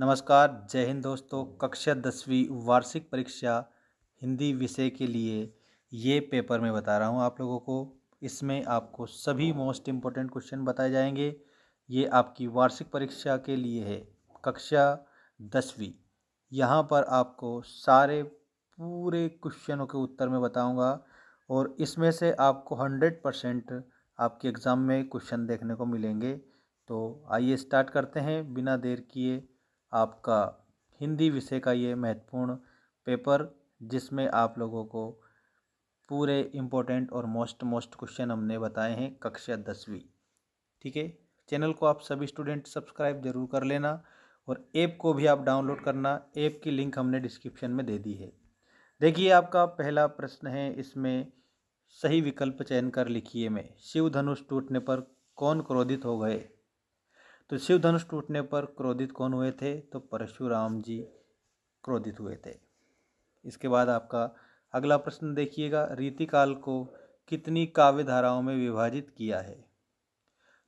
नमस्कार जय हिंद दोस्तों कक्षा दसवीं वार्षिक परीक्षा हिंदी विषय के लिए ये पेपर मैं बता रहा हूँ आप लोगों को इसमें आपको सभी मोस्ट इम्पोर्टेंट क्वेश्चन बताए जाएंगे ये आपकी वार्षिक परीक्षा के लिए है कक्षा दसवीं यहाँ पर आपको सारे पूरे क्वेश्चनों के उत्तर में बताऊँगा और इसमें से आपको हंड्रेड परसेंट आपके एग्ज़ाम में क्वेश्चन देखने को मिलेंगे तो आइए स्टार्ट करते हैं बिना देर किए आपका हिंदी विषय का ये महत्वपूर्ण पेपर जिसमें आप लोगों को पूरे इम्पोर्टेंट और मोस्ट मोस्ट क्वेश्चन हमने बताए हैं कक्षा दसवीं ठीक है चैनल को आप सभी स्टूडेंट सब्सक्राइब जरूर कर लेना और ऐप को भी आप डाउनलोड करना ऐप की लिंक हमने डिस्क्रिप्शन में दे दी है देखिए आपका पहला प्रश्न है इसमें सही विकल्प चयन कर लिखिए में शिव धनुष टूटने पर कौन क्रोधित हो गए तो शिव धनुष टूटने पर क्रोधित कौन हुए थे तो परशुराम जी क्रोधित हुए थे इसके बाद आपका अगला प्रश्न देखिएगा रीतिकाल को कितनी काव्य धाराओं में विभाजित किया है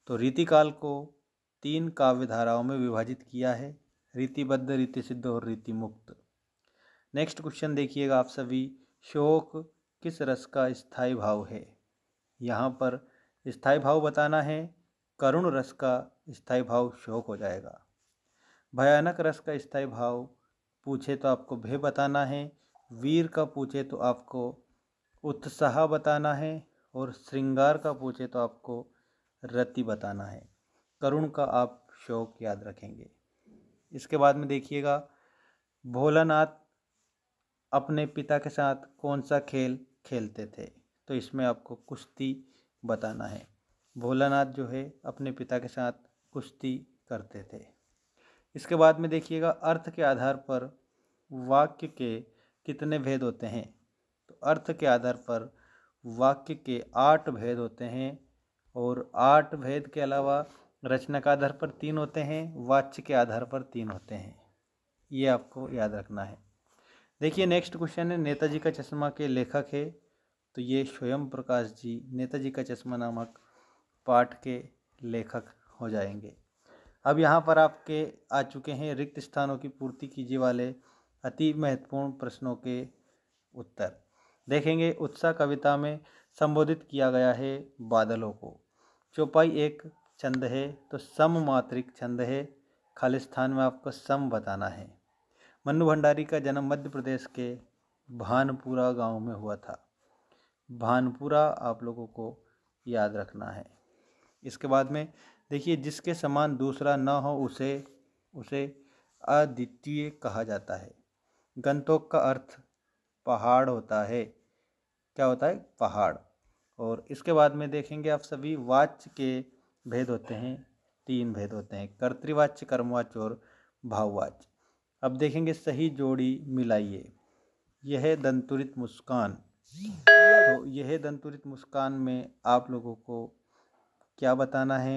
तो रीतिकाल को तीन काव्य धाराओं में विभाजित किया है रीतिबद्ध रीति सिद्ध और रीति मुक्त नेक्स्ट क्वेश्चन देखिएगा आप सभी शोक किस रस का स्थाई भाव है यहाँ पर स्थाई भाव बताना है करुण रस का स्थायी भाव शोक हो जाएगा भयानक रस का स्थायी भाव पूछे तो आपको भय बताना है वीर का पूछे तो आपको उत्साह बताना है और श्रृंगार का पूछे तो आपको रति बताना है करुण का आप शौक याद रखेंगे इसके बाद में देखिएगा भोलानाथ अपने पिता के साथ कौन सा खेल खेलते थे तो इसमें आपको कुश्ती बताना है भोलानाथ जो है अपने पिता के साथ कुश्ती करते थे इसके बाद में देखिएगा अर्थ के आधार पर वाक्य के कितने भेद होते हैं तो अर्थ के आधार पर वाक्य के आठ भेद होते हैं और आठ भेद के अलावा रचना के आधार पर तीन होते हैं वाच्य के आधार पर तीन होते हैं ये आपको याद रखना है देखिए नेक्स्ट क्वेश्चन है नेताजी का चश्मा के लेखक है तो ये स्वयं प्रकाश जी नेताजी का चश्मा नामक पाठ के लेखक हो जाएंगे अब यहाँ पर आपके आ चुके हैं रिक्त स्थानों की पूर्ति कीजिए वाले अति महत्वपूर्ण प्रश्नों के उत्तर देखेंगे उत्साह कविता में संबोधित किया गया है बादलों को चौपाई एक छंद है तो सम मात्रिक छंद है खालिस्थान में आपको सम बताना है मन्नू भंडारी का जन्म मध्य प्रदेश के भानपुरा गांव में हुआ था भानपुरा आप लोगों को याद रखना है इसके बाद में देखिए जिसके समान दूसरा न हो उसे उसे अद्वितीय कहा जाता है गंतोक का अर्थ पहाड़ होता है क्या होता है पहाड़ और इसके बाद में देखेंगे आप सभी वाच्य के भेद होते हैं तीन भेद होते हैं कर्तृवाच्य कर्मवाच्य और भाववाच्य अब देखेंगे सही जोड़ी मिलाइए यह दंतुरित मुस्कान तो यह दंतुरित मुस्कान में आप लोगों को क्या बताना है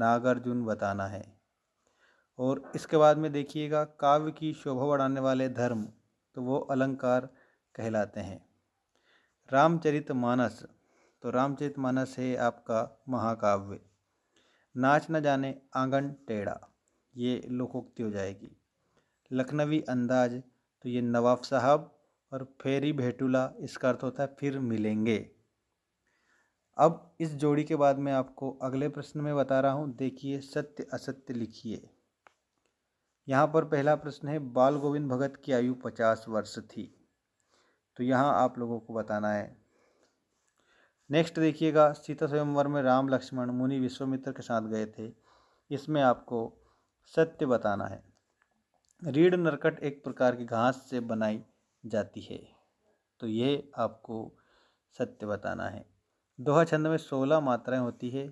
नागार्जुन बताना है और इसके बाद में देखिएगा काव्य की शोभा बढ़ाने वाले धर्म तो वो अलंकार कहलाते हैं रामचरित मानस तो रामचरित मानस है आपका महाकाव्य नाच न जाने आंगन टेढ़ा ये लोकोक्ति हो जाएगी लखनवी अंदाज तो ये नवाब साहब और फेरी भेटूला इसका अर्थ होता है फिर मिलेंगे अब इस जोड़ी के बाद मैं आपको अगले प्रश्न में बता रहा हूँ देखिए सत्य असत्य लिखिए यहाँ पर पहला प्रश्न है बाल गोविंद भगत की आयु पचास वर्ष थी तो यहाँ आप लोगों को बताना है नेक्स्ट देखिएगा सीता स्वयंवर में राम लक्ष्मण मुनि विश्वमित्र के साथ गए थे इसमें आपको सत्य बताना है रीढ़ नरकट एक प्रकार की घास से बनाई जाती है तो ये आपको सत्य बताना है दोहा छंद में सोलह मात्राएं होती है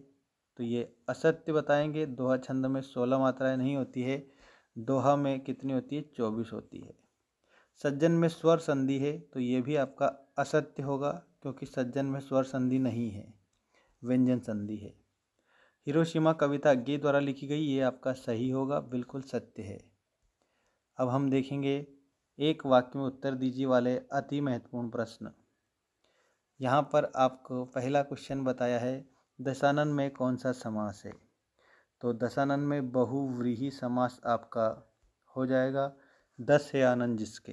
तो ये असत्य बताएंगे दोहा छंद में सोलह मात्राएं नहीं होती है दोहा में कितनी होती है चौबीस होती है सज्जन में स्वर संधि है तो ये भी आपका असत्य होगा क्योंकि सज्जन में स्वर संधि नहीं है व्यंजन संधि है हिरोशिमा कविता गे द्वारा लिखी गई ये आपका सही होगा बिल्कुल सत्य है अब हम देखेंगे एक वाक्य में उत्तर दीजिए वाले अति महत्वपूर्ण प्रश्न यहाँ पर आपको पहला क्वेश्चन बताया है दशानन में कौन सा समास है तो दशानन में बहुव्रीही समास आपका हो जाएगा दस है आनंद जिसके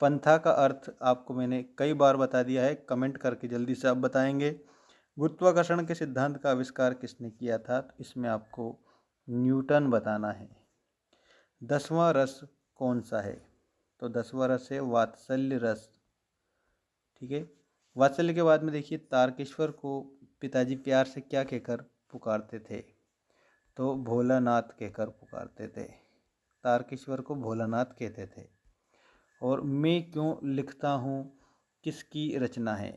पंथा का अर्थ आपको मैंने कई बार बता दिया है कमेंट करके जल्दी से आप बताएंगे गुरुत्वाकर्षण के सिद्धांत का आविष्कार किसने किया था तो इसमें आपको न्यूटन बताना है दसवां रस कौन सा है तो दसवां रस है वात्सल्य रस ठीक है वात्सल्य के बाद में देखिए तारकेश्वर को पिताजी प्यार से क्या कहकर पुकारते थे तो भोलानाथ कहकर पुकारते थे तारकेश्वर को भोलानाथ कहते थे और मैं क्यों लिखता हूँ किसकी रचना है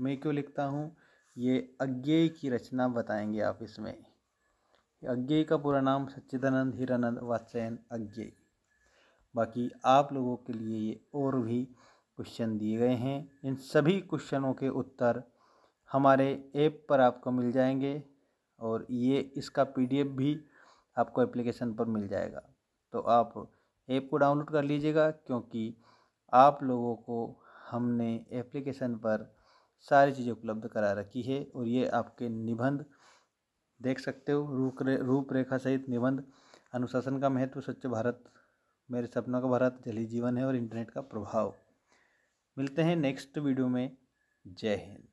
मैं क्यों लिखता हूँ ये अज्ञेय की रचना बताएंगे आप इसमें अज्ञेय का पूरा नाम सच्चिदानंद हीरानंद वात्सयन अज्ञेय बाकी आप लोगों के लिए ये और भी क्वेश्चन दिए गए हैं इन सभी क्वेश्चनों के उत्तर हमारे ऐप पर आपको मिल जाएंगे और ये इसका पीडीएफ भी आपको एप्लीकेशन पर मिल जाएगा तो आप ऐप को डाउनलोड कर लीजिएगा क्योंकि आप लोगों को हमने एप्लीकेशन पर सारी चीज़ें उपलब्ध करा रखी है और ये आपके निबंध देख सकते हो रूप रूपरेखा सहित निबंध अनुशासन का महत्व स्वच्छ भारत मेरे सपनों का भारत जली जीवन है और इंटरनेट का प्रभाव मिलते हैं नेक्स्ट वीडियो में जय हिंद